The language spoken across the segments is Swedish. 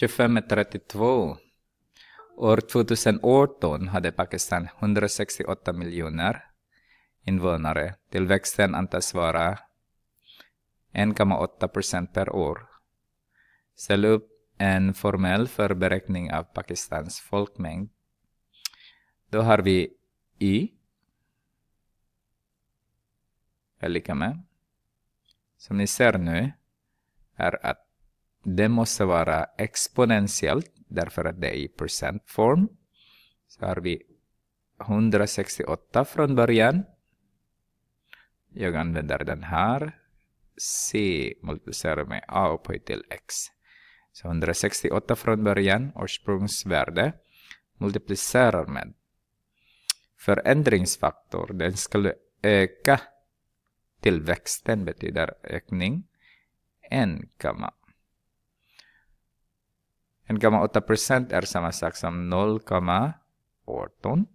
25-32. År 2018 hade Pakistan 168 miljoner invånare. Tillväxten antas vara 1,8 procent per år. Ställ upp en formell för beräkning av Pakistans folkmängd. Då har vi I. Är lika med. Som ni ser nu är att det måste vara exponentiellt därför att det är i procentform. Så har vi 168 från början. Jag använder den här. C multiplicerar med A upphöjt till X. Så 168 från början, ursprungsvärde, multiplicerar med förändringsfaktor. Den skulle öka tillväxten, betyder ökning, 1, 8 procent är samma sak som 0,18.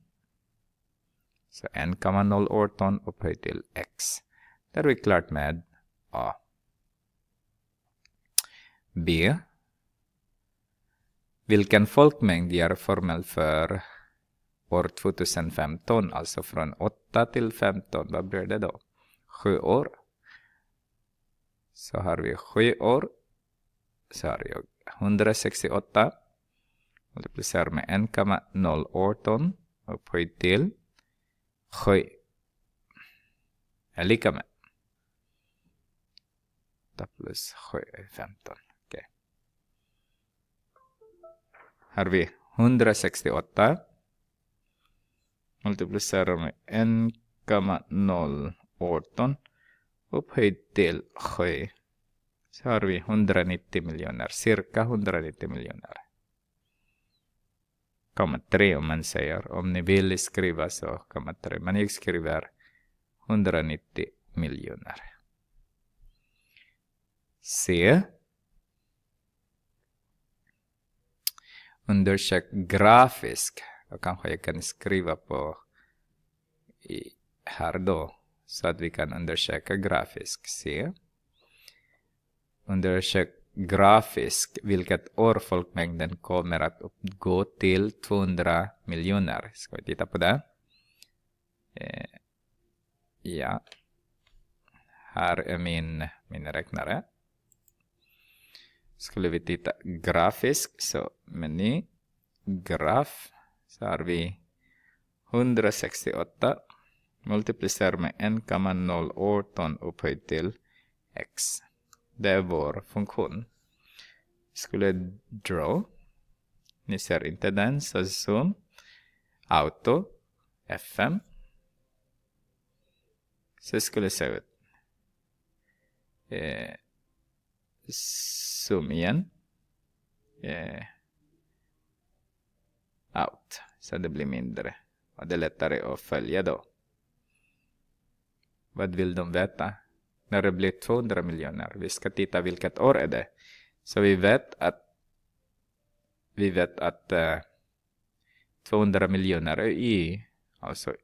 Så 1,018 upphöjt till x. Där är vi klart med A. B. Vilken folkmängd ger formel för år 2015, alltså från 8 till 15, vad blir det då? 7 år. Så har vi 7 år. Så har jag 168 multiplicerar med 1,018 upphöjt till 7 är lika med 8 plus 7 är 15. Okay. Här har vi 168 multiplicerar med 1,018 upphöjt till 7 så har vi 190 miljoner, cirka 190 miljoner. Komma tre om man säger, om ni vill skriva så komma tre. men jag skriver 190 miljoner. C. Undersök grafisk. Då kanske jag kan skriva på här då, så att vi kan undersöka grafisk. Se undersök grafiskt vilket år folkmängden kommer att uppgå till 200 miljoner. Ska vi titta på det? Eh, ja. Här är min, min räknare. Skulle vi titta grafiskt, så meny, graf, så har vi 168 multiplicerar med 1,018 upphöjt till x. Det är vår funktion. Vi skulle draw. Ni ser inte den, så zoom. Auto. fm. Så skulle det se ut. Eh, zoom igen. Eh, out. Så det blir mindre. Och det är lättare att följa då. Vad vill de veta? när det blir 200 miljoner. Vi ska titta vilket år är det. Så vi vet att vi vet att uh, eh, 200 miljoner är i, alltså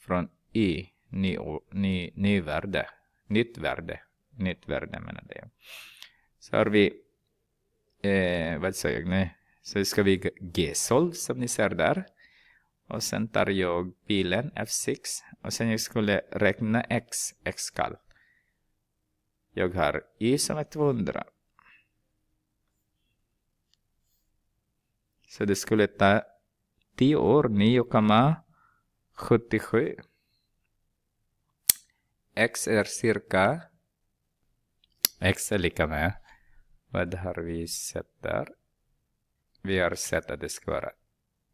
från i, ny, ny, ny värde, nytt värde, nytt värde menade jag. Så har vi, eh, vad säger jag nu, så ska vi g-sol som ni ser där och sen tar jag pilen F6 och sen jag skulle räkna x, x-kall. Jag har y som är 200. Så det skulle ta 10 år, 9,77. X är cirka, x är lika med, vad har vi sett där? Vi har sett att det ska vara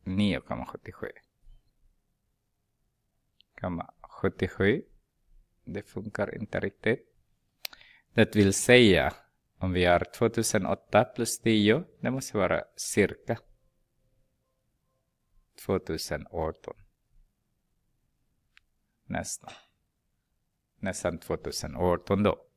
9,77. Det funkar inte riktigt. Det vill säga om vi har 2008 plus 10, det måste vara cirka 2018. Nästan. Nästan 2018 då.